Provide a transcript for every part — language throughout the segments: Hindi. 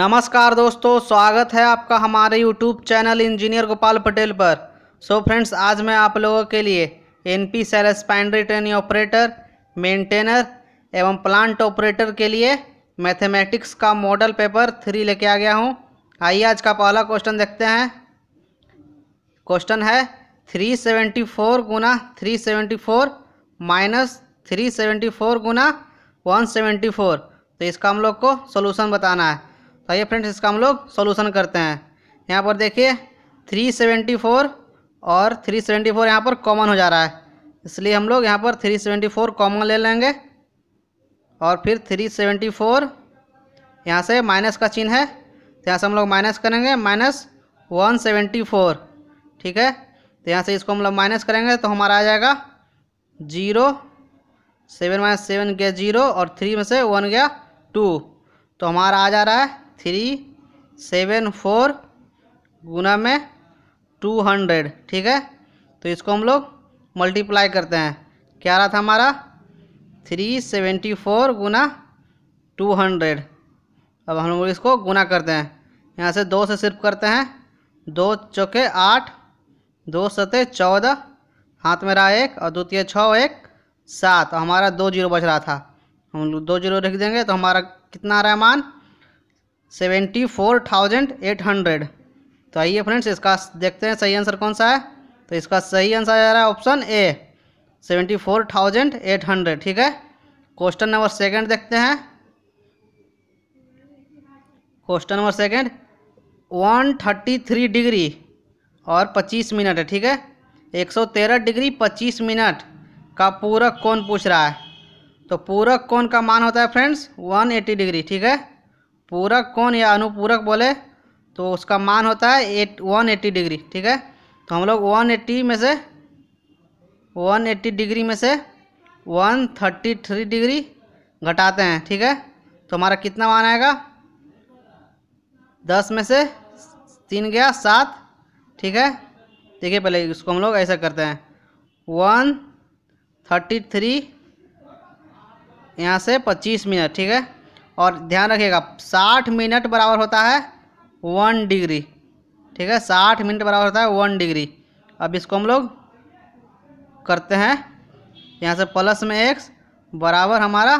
नमस्कार दोस्तों स्वागत है आपका हमारे YouTube channel engineer Gopal Patel पर सो so फ्रेंड्स आज मैं आप लोगों के लिए एन पी सेल सेलेस्पाइनरी ट्रेनिंग ऑपरेटर मेंटेनर एवं प्लांट ऑपरेटर के लिए मैथमेटिक्स का मॉडल पेपर थ्री लेके आ गया हूँ आइए आज का पहला क्वेश्चन देखते हैं क्वेश्चन है थ्री सेवेंटी फोर गुना three seventy four minus three seventy four गुना वन सेवेंटी फोर तो इसका हम लोग को सोल्यूसन बताना है तो ये फ्रेंड्स इसका हम लोग सोल्यूशन करते हैं यहाँ पर देखिए थ्री सेवेंटी फोर और थ्री सेवेंटी फोर यहाँ पर कॉमन हो जा रहा है इसलिए हम लोग यहाँ पर थ्री सेवेंटी फोर कॉमन ले लेंगे और फिर थ्री सेवेंटी फोर यहाँ से माइनस का चिन्ह है तो यहाँ से हम लोग माइनस करेंगे माइनस वन सेवेंटी फोर ठीक है तो यहाँ से इसको हम लोग माइनस करेंगे तो हमारा आ जाएगा जीरो सेवन माइनस सेवन गया जीरो और थ्री में से वन गया टू तो हमारा आ जा रहा है थ्री सेवन फोर गुना में टू हंड्रेड ठीक है तो इसको हम लोग मल्टीप्लाई करते हैं क्या रहा था हमारा थ्री सेवेंटी फोर गुना टू हंड्रेड अब हम लोग इसको गुना करते हैं यहाँ से दो से सिर्फ करते हैं दो चौके आठ दो सतह चौदह हाथ में रहा एक और द्वितीय छः एक सात हमारा दो जीरो बच रहा था हम लोग दो जीरो रख देंगे तो हमारा कितना आ रहा है मान seventy four thousand eight hundred तो आइए फ्रेंड्स इसका देखते हैं सही आंसर कौन सा है तो इसका सही आंसर आ रहा है option A seventy four thousand eight hundred ठीक है क्वेश्चन नंबर सेकंड देखते हैं question number second one thirty three degree और पच्चीस मिनट है ठीक है एक सौ तेरह डिग्री पच्चीस मिनट का पूरक कौन पूछ रहा है तो पूरक कौन का मान होता है फ्रेंड्स वन एटी डिग्री ठीक है पूरक कौन या अनुपूरक बोले तो उसका मान होता है एट वन एट्टी डिग्री ठीक है तो हम लोग वन एट्टी में से वन एट्टी डिग्री में से वन थर्टी थ्री डिग्री घटाते हैं ठीक है तो हमारा कितना मान आएगा दस में से तीन गया सात ठीक है देखिए पहले इसको हम लोग ऐसा करते हैं वन थर्टी थ्री यहाँ से पच्चीस मिनट ठीक है और ध्यान रखिएगा साठ मिनट बराबर होता है वन डिग्री ठीक है साठ मिनट बराबर होता है वन डिग्री अब इसको हम लोग करते हैं यहाँ से प्लस में एक्स बराबर हमारा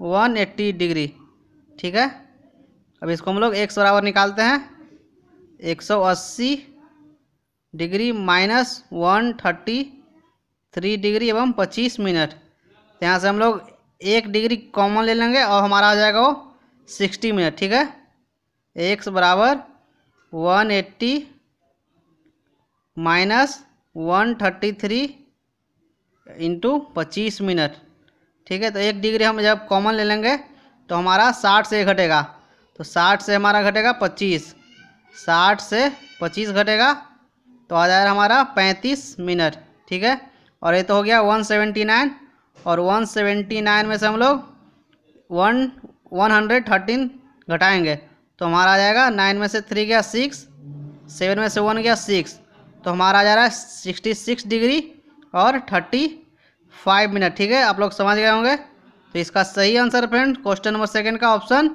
वन एट्टी डिग्री ठीक है अब इसको हम लोग एक्स बराबर निकालते हैं एक सौ अस्सी degree minus one thirty three degree एवं पच्चीस मिनट यहाँ से हम लोग एक डिग्री कॉमन ले लेंगे और हमारा आ जाएगा वो सिक्सटी मिनट ठीक है एक्स बराबर one eighty minus one thirty three into पच्चीस मिनट ठीक है तो एक डिग्री हम जब कॉमन ले लेंगे तो हमारा साठ से घटेगा तो साठ से हमारा घटेगा पच्चीस साठ से पच्चीस घटेगा तो आ जाएगा हमारा पैंतीस मिनट ठीक है और ये तो हो गया वन सेवेंटी नाइन और 179 में से हम लोग वन वन हंड्रेड थर्टीन घटाएँगे तो हमारा आ जाएगा नाइन में से थ्री गया सिक्स सेवन में से वन गया सिक्स तो हमारा आ जा रहा है सिक्सटी सिक्स डिग्री और थर्टी फाइव मिनट ठीक है आप लोग समझ गए होंगे तो इसका सही answer friend question number second का option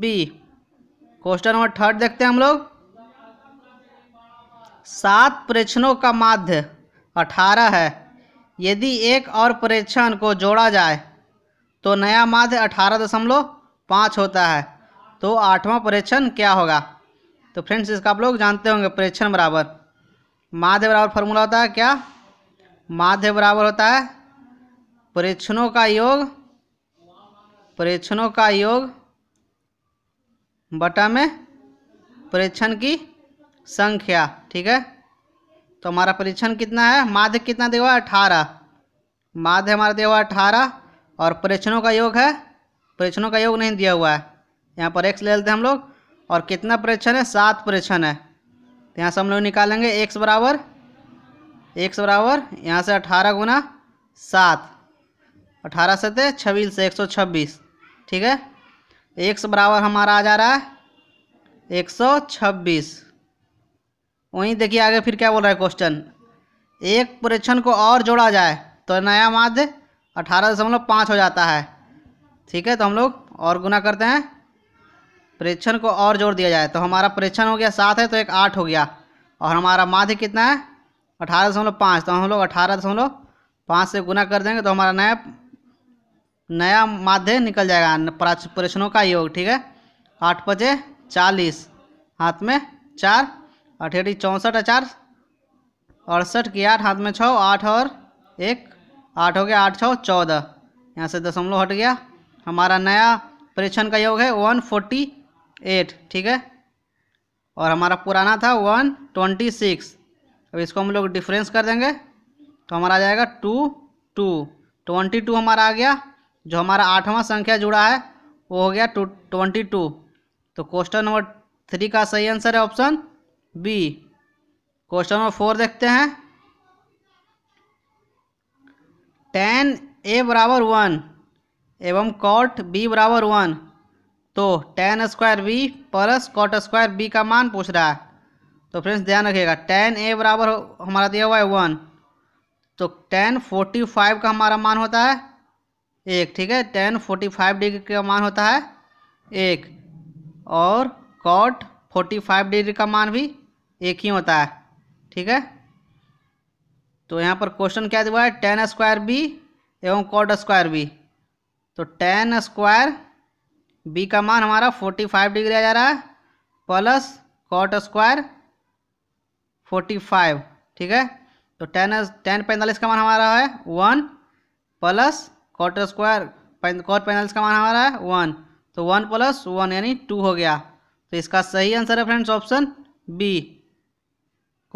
B question number third देखते हैं हम लोग सात प्रश्नों का माध्य अठारह है यदि एक और परीक्षण को जोड़ा जाए तो नया माध्य अठारह दशमलव पाँच होता है तो आठवां परीक्षण क्या होगा तो फ्रेंड्स इसका आप लोग जानते होंगे परीक्षण बराबर माध्य बराबर फॉर्मूला होता है क्या माध्य बराबर होता है परीक्षणों का योग परीक्षणों का योग बटा में परीक्षण की संख्या ठीक है तो हमारा परीक्षण कितना है माध्य कितना देगा अठारह माध्य हमारा देगा अठारह और परीक्षणों का योग है परीक्षणों का योग नहीं दिया हुआ है यहाँ पर एक्स ले लेते हैं हम लोग और कितना परीक्षण है सात परीक्षण है तो यहाँ से हम लोग निकालेंगे एक्स बराबर एक्स बराबर यहाँ से अठारह गुना सात अठारह से थे तो छब्बीस से एक सौ छब्बीस ठीक है एक्स बराबर हमारा आ जा रहा है एक सौ छब्बीस वहीं देखिए आगे फिर क्या बोल रहा है क्वेश्चन एक परीक्षण को और जोड़ा जाए तो नया माध्य अठारह दशमलव पाँच हो जाता है ठीक है तो हम लोग और गुना करते हैं परीक्षण को और जोड़ दिया जाए तो हमारा परीक्षण हो गया सात है तो एक आठ हो गया और हमारा माध्य कितना है अठारह दशमलव पाँच तो हम लोग अठारह दशमलव पाँच से गुना कर देंगे तो हमारा नया नया माध्य निकल जाएगा परीक्षणों का योग ठीक है आठ पचे चालीस हाथ में चार अठेरी चौंसठ अचार अड़सठ की आठ हाथ में छः आठ और एक आठ हो गया आठ छः चौदह यहाँ से दशमलव हट गया हमारा नया परीक्षण का योग है वन फोर्टी एट ठीक है और हमारा पुराना था वन ट्वेंटी सिक्स अब इसको हम लोग डिफरेंस कर देंगे तो हमारा आ जाएगा टू टू ट्वेंटी टू हमारा आ गया जो हमारा आठवां संख्या जुड़ा है वो हो गया टू ट्वेंटी टू तो क्वेश्चन नंबर थ्री का सही आंसर है option B question number four देखते हैं टेन ए बराबर वन एवं कॉट बी बराबर वन तो tan square B plus cot square B का मान पूछ रहा है तो फ्रेंड्स ध्यान रखिएगा टेन ए बराबर हमारा दिया हुआ है वन तो टेन फोर्टी फाइव का हमारा मान होता है एक ठीक है टेन फोर्टी फाइव डिग्री का मान होता है एक और कॉट फोर्टी फाइव डिग्री का मान भी एक ही होता है ठीक है तो यहाँ पर क्वेश्चन क्या दिया है टेन स्क्वायर बी एवं कॉट स्क्वायर बी तो टेन स्क्वायर बी का मान हमारा फोर्टी फाइव डिग्री आ जा रहा है plus cot square forty five ठीक है तो टेन टेन पैंतालीस का मान हमारा है one plus cot square cot पैंतालीस का मान हमारा है वन तो वन प्लस वन यानी टू हो गया तो इसका सही आंसर है friends option B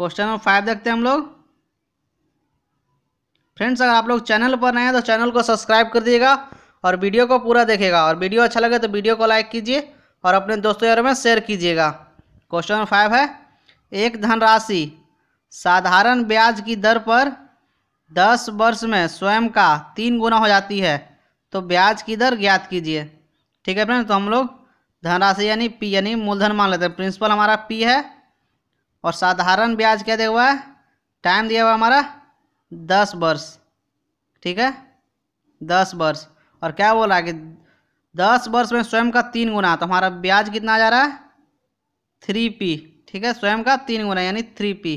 question number five देखते हैं हम लोग फ्रेंड्स अगर आप लोग चैनल पर नए हैं तो चैनल को सब्सक्राइब कर दिएगा और वीडियो को पूरा देखेगा और वीडियो अच्छा लगे तो वीडियो को लाइक कीजिए और अपने दोस्तों यारों में शेयर कीजिएगा क्वेश्चन नंबर फाइव है एक धनराशि साधारण ब्याज की दर पर दस वर्ष में स्वयं का तीन गुना हो जाती है तो ब्याज की दर ज्ञात कीजिए ठीक है फ्रेंड्स तो हम लोग धनराशि यानी पी यानी मूलधन मान लेते हैं प्रिंसिपल हमारा पी है और साधारण ब्याज क्या दिया हुआ है टाइम दिया हुआ हमारा दस वर्ष ठीक है दस वर्ष और क्या बोला कि दस वर्ष में स्वयं का तीन गुना तो हमारा ब्याज कितना आ जा रहा है थ्री पी ठीक है स्वयं का तीन गुना यानी थ्री पी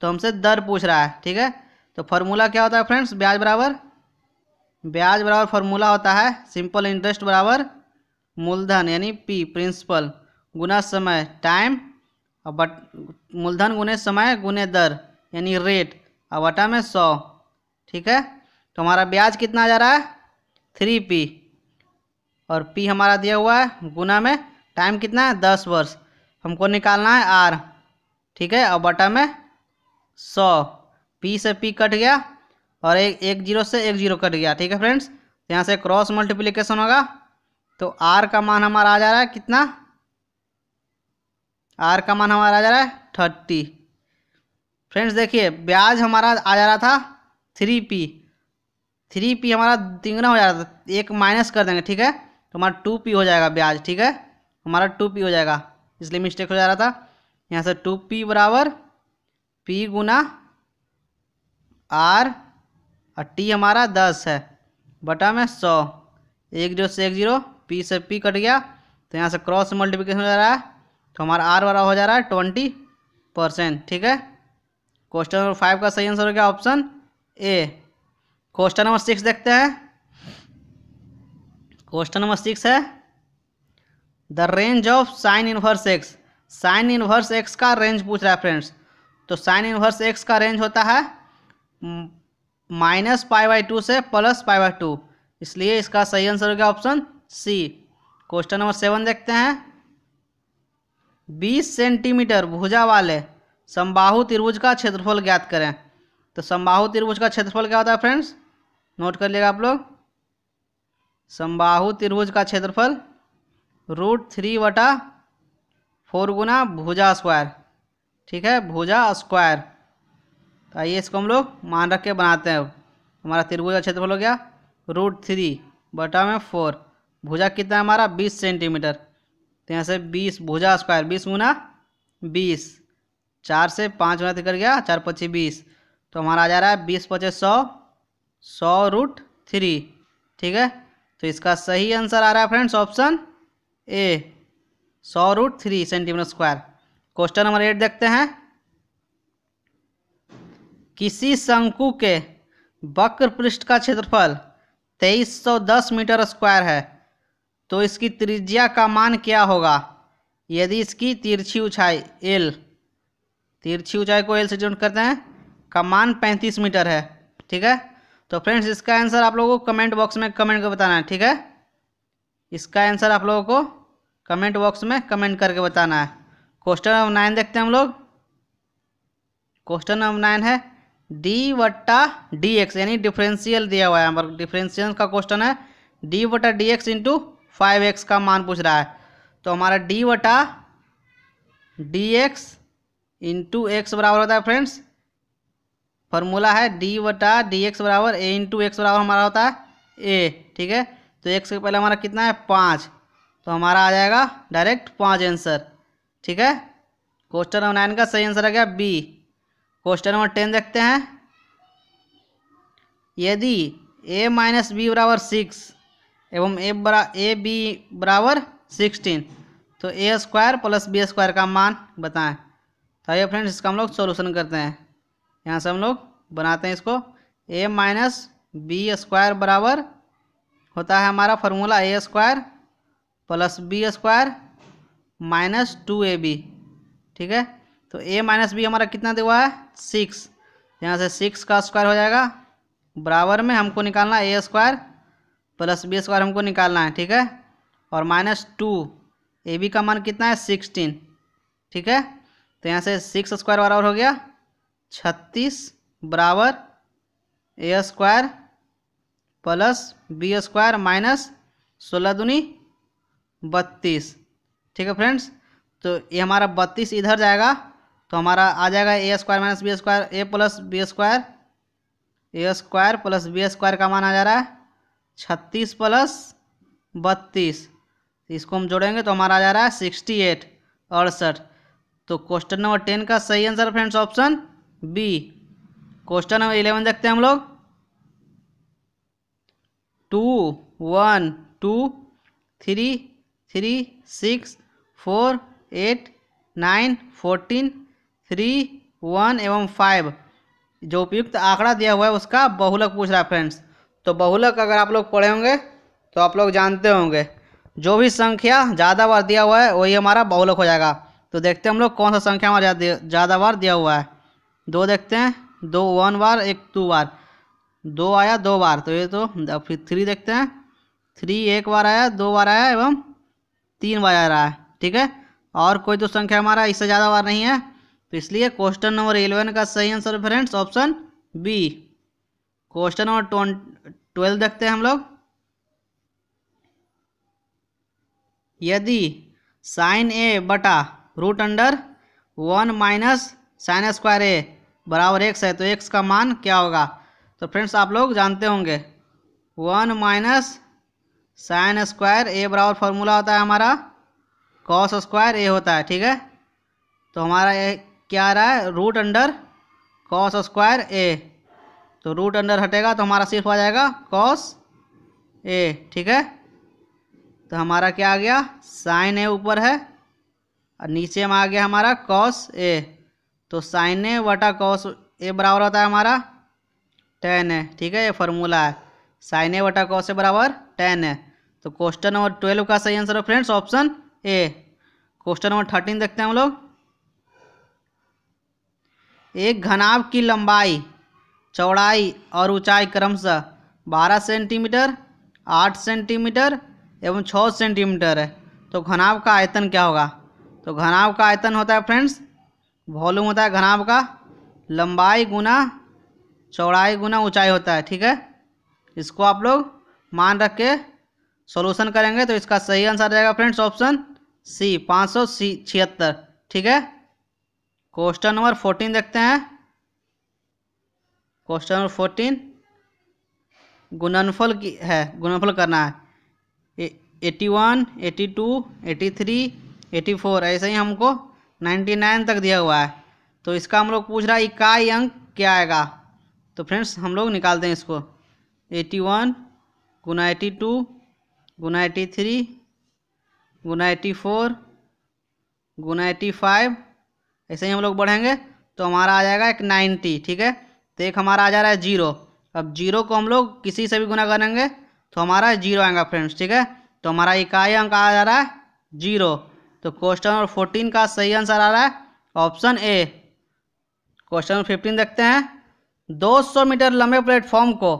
तो हमसे दर पूछ रहा है ठीक है तो फार्मूला क्या होता है फ्रेंड्स ब्याज बराबर ब्याज बराबर फार्मूला होता है सिंपल इंटरेस्ट बराबर मूलधन यानी पी प्रिंसिपल गुना समय टाइम और बट मूलधन गुने समय गुने दर यानी रेट और बटा में सौ ठीक है तो हमारा ब्याज कितना आ जा रहा है थ्री पी और पी हमारा दिया हुआ है गुना में टाइम कितना है दस वर्ष हमको निकालना है आर ठीक है और बटा में सौ पी से पी कट गया और एक एक जीरो से एक जीरो कट गया ठीक है फ्रेंड्स तो यहाँ से क्रॉस मल्टीप्लिकेशन होगा तो आर का मान हमारा आ जा रहा है कितना आर का मान हमारा आ जा रहा है थर्टी फ्रेंड्स देखिए ब्याज हमारा आ जा रहा था थ्री पी थ्री पी हमारा तिंगना हो जा रहा था एक माइनस कर देंगे ठीक है तो हमारा टू पी हो जाएगा ब्याज ठीक है हमारा टू पी हो जाएगा इसलिए मिस्टेक हो जा रहा था यहाँ से टू पी बराबर पी गुना आर और टी हमारा दस है बटा में सौ एक जीरो से एक जीरो पी से पी कट गया तो यहाँ से क्रॉस मल्टीप्लिकेशन हो जा रहा है तो हमारा आर वाला हो जा रहा है ट्वेंटी परसेंट ठीक है क्वेश्चन नंबर फाइव का सही आंसर हो गया option A question number six देखते हैं क्वेश्चन नंबर सिक्स है the range of sine inverse X sine inverse X का रेंज पूछ रहा है फ्रेंड्स तो साइन इनवर्स एक्स का रेंज होता है माइनस पाई बाई टू से प्लस पाई बाई टू इसलिए इसका सही आंसर हो गया option C question number seven देखते हैं बीस सेंटीमीटर भुजा वाले समबाहु त्रिभुज का क्षेत्रफल ज्ञात करें तो समबाहु त्रिभुज का क्षेत्रफल क्या होता है फ्रेंड्स नोट कर लिएगा आप लोग समबाहु त्रिभुज का क्षेत्रफल रूट थ्री वटा फोर गुना भुजा स्क्वायर ठीक है भुजा स्क्वायर तो आइए इसको हम लोग मान रख के बनाते हैं हमारा त्रिभुज का क्षेत्रफल हो गया रूट थ्री बटा में फोर भुजा कितना है हमारा बीस सेंटीमीटर तो यहाँ से बीस भुजा स्क्वायर बीस गुना बीस चार से पाँच गुना तो कर गया चार पच्चीस बीस तो हमारा आ जा रहा है बीस पच्चीस सौ सौ रूट थ्री ठीक है तो इसका सही आंसर आ रहा है फ्रेंड्स ऑप्शन ए सौ root three centimetre square question number eight देखते हैं किसी शंकु के वक्र पृष्ठ का क्षेत्रफल तेईस सौ दस मीटर स्क्वायर है तो इसकी त्रिज्या का मान क्या होगा यदि इसकी तिरछी ऊंचाई एल तिरछी ऊंचाई को एल से जोड़ करते हैं का मान पैंतीस मीटर है ठीक है तो फ्रेंड्स इसका आंसर आप लोगों को कमेंट बॉक्स में कमेंट कर बताना है ठीक है इसका आंसर आप लोगों को कमेंट बॉक्स में कमेंट करके बताना है क्वेश्चन नंबर नाइन देखते हैं हम लोग क्वेश्चन नंबर नाइन है डी वट्टा डी एक्स यानी डिफरेंशियल दिया हुआ है यहाँ डिफरेंशियल का क्वेश्चन है डी वट्टा D X into five X का मान पूछ रहा है तो हमारा डी वटा डी एक्स इंटू एक्स बराबर होता है फ्रेंड्स फॉर्मूला है डी वटा डी एक्स बराबर ए इंटू एक्स बराबर हमारा होता है ए ठीक है तो एक्स के पहले हमारा कितना है पाँच तो हमारा आ जाएगा डायरेक्ट पाँच आंसर ठीक है क्वेश्चन नंबर नाइन का सही आंसर आ गया बी क्वेश्चन नंबर टेन देखते हैं यदि ए माइनस बी बराबर सिक्स एवं ए बरा ए बी बराबर सिक्सटीन तो A square plus B square का मान बताएं तो आइए फ्रेंड्स इसका हम लोग सोल्यूशन करते हैं यहाँ से हम लोग बनाते हैं इसको ए माइनस बी स्क्वायर बराबर होता है हमारा formula A square plus B square minus two A B ठीक है तो ए माइनस बी हमारा कितना दे हुआ है सिक्स यहाँ से सिक्स का स्क्वायर हो जाएगा बराबर में हमको निकालना A square plus B square हमको निकालना है ठीक है और माइनस टू ए बी का मान कितना है सिक्सटीन ठीक है तो यहाँ से सिक्स स्क्वायर बराबर हो गया छत्तीस बराबर A square plus B square minus सोलह दूनी बत्तीस ठीक है फ्रेंड्स तो ये हमारा बत्तीस इधर जाएगा तो हमारा आ जाएगा A square minus B square A plus B square A square plus B square का मान आ जा रहा है छत्तीस प्लस बत्तीस इसको हम जोड़ेंगे तो हमारा आ जा रहा है सिक्सटी एट अड़सठ तो क्वेश्चन नंबर टेन का सही answer friends option B question number eleven देखते हैं हम लोग two one two three three six four eight nine fourteen three one एवं फाइव जो उपयुक्त आंकड़ा दिया हुआ है उसका बहुलक पूछ रहा है फ्रेंड्स तो बहुलक अगर आप लोग पढ़े होंगे तो आप लोग जानते होंगे जो भी संख्या ज़्यादा बार दिया हुआ है वही हमारा बहुलक हो जाएगा तो देखते हैं हम लोग कौन सा संख्या हमारा ज़्यादा बार दिया हुआ है दो देखते हैं दो वन बार एक टू बार दो आया दो बार तो ये तो फिर थ्री देखते हैं थ्री एक बार आया दो बार आया एवं तीन बार आ रहा है ठीक है और कोई तो संख्या हमारा इससे ज़्यादा बार नहीं है तो इसलिए क्वेश्चन नंबर इलेवन का सही answer friends option B question number twenty twelve देखते हैं हम लोग यदि साइन ए बटा root under one minus sine square A बराबर एक्स है तो एक्स का मान क्या होगा तो फ्रेंड्स आप लोग जानते होंगे one minus sine square A बराबर फार्मूला होता है हमारा कॉस स्क्वायर ए होता है ठीक है तो हमारा ए क्या आ रहा है root under cos square A तो रूट अंडर हटेगा तो हमारा सिर्फ आ जाएगा कॉस ए ठीक है तो हमारा क्या आ गया साइन ए ऊपर है और नीचे में आ गया हमारा कॉस ए तो साइन ए वटा कॉस ए बराबर होता है हमारा टेन है ठीक है ये फॉर्मूला है साइन ए वटा कॉस ए बराबर टेन है तो क्वेश्चन नंबर ट्वेल्व का सही आंसर है friends option A question number thirteen देखते हैं हम लोग एक घनाभ की लंबाई चौड़ाई और ऊंचाई क्रमशः 12 सेंटीमीटर 8 सेंटीमीटर एवं 6 सेंटीमीटर है तो घनाव का आयतन क्या होगा तो घनाव का आयतन होता है फ्रेंड्स वॉल्यूम होता है घनाव का लंबाई गुना चौड़ाई गुना ऊंचाई होता है ठीक है इसको आप लोग मान रख के सोल्यूशन करेंगे तो इसका सही आंसर रहेगा फ्रेंड्स ऑप्शन सी पाँच सौ सी छिहत्तर ठीक है क्वेश्चन नंबर फोर्टीन देखते हैं क्वेश्चन नंबर फोर्टीन गुणनफल की है गुणनफल करना है eighty one eighty two eighty three eighty four ऐसे ही हमको नाइन्टी नाइन तक दिया हुआ है तो इसका हम लोग पूछ रहा है इकाई अंक क्या आएगा तो फ्रेंड्स हम लोग निकालते हैं इसको एटी वन गुना एटी टू गुना एटी थ्री गुना एटी फोर गुना एटी फाइव ऐसे ही हम लोग बढ़ेंगे तो हमारा आ जाएगा एक नाइन्टी ठीक है तो एक हमारा आ जा रहा है जीरो अब जीरो को हम लोग किसी से भी गुना करेंगे तो हमारा जीरो आएगा फ्रेंड्स ठीक है तो हमारा इकाई अंक आ जा रहा है जीरो तो क्वेश्चन नंबर फोर्टीन का सही आंसर आ रहा है option A question number fifteen देखते हैं 200 मीटर लंबे प्लेटफॉर्म को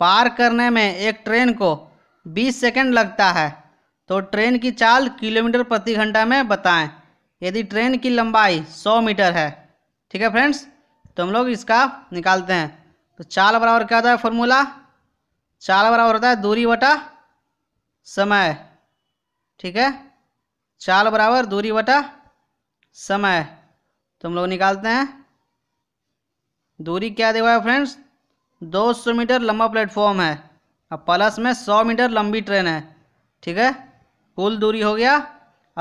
पार करने में एक ट्रेन को 20 सेकंड लगता है तो ट्रेन की चाल किलोमीटर प्रति घंटा में बताएं यदि ट्रेन की लंबाई 100 मीटर है ठीक है फ्रेंड्स तो हम लोग इसका निकालते हैं तो चाल बराबर क्या होता है फॉर्मूला चाल बराबर होता है दूरी वटा समय ठीक है चाल बराबर दूरी वटा समय तो हम लोग निकालते हैं दूरी क्या दे हुआ है फ्रेंड्स 200 मीटर लंबा प्लेटफॉर्म है अब प्लस में 100 मीटर लंबी ट्रेन है ठीक है कुल दूरी हो गया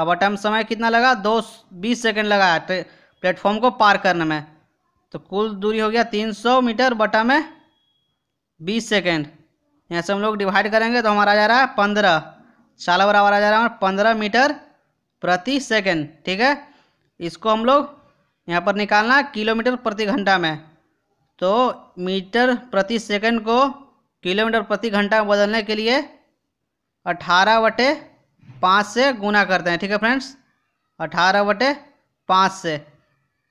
अब अटम समय कितना लगा दो बीस सेकेंड लगा प्लेटफॉर्म को पार करने में तो कुल दूरी हो गया तीन सौ मीटर बटा में बीस सेकेंड यहाँ से हम लोग डिवाइड करेंगे तो हमारा जा रहा है पंद्रह साला बराबर आ जा रहा है पंद्रह मीटर प्रति सेकेंड ठीक है इसको हम लोग यहाँ पर निकालना किलोमीटर प्रति घंटा में तो मीटर प्रति सेकेंड को किलोमीटर प्रति घंटा में बदलने के लिए अठारह बटे पाँच से गुना करते हैं ठीक है फ्रेंड्स अठारह बटे पाँच से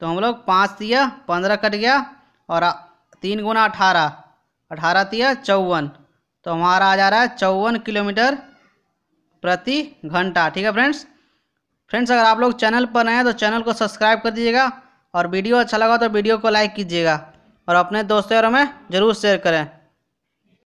तो हम लोग पाँच दिया पंद्रह कट गया और तीन गुना अठारह अठारह दिया चौवन तो हमारा आ जा रहा है चौवन किलोमीटर प्रति घंटा ठीक है फ्रेंड्स फ्रेंड्स अगर आप लोग चैनल पर नए हैं तो चैनल को सब्सक्राइब कर दीजिएगा और वीडियो अच्छा लगा तो वीडियो को लाइक कीजिएगा और अपने दोस्तों हमें ज़रूर शेयर करें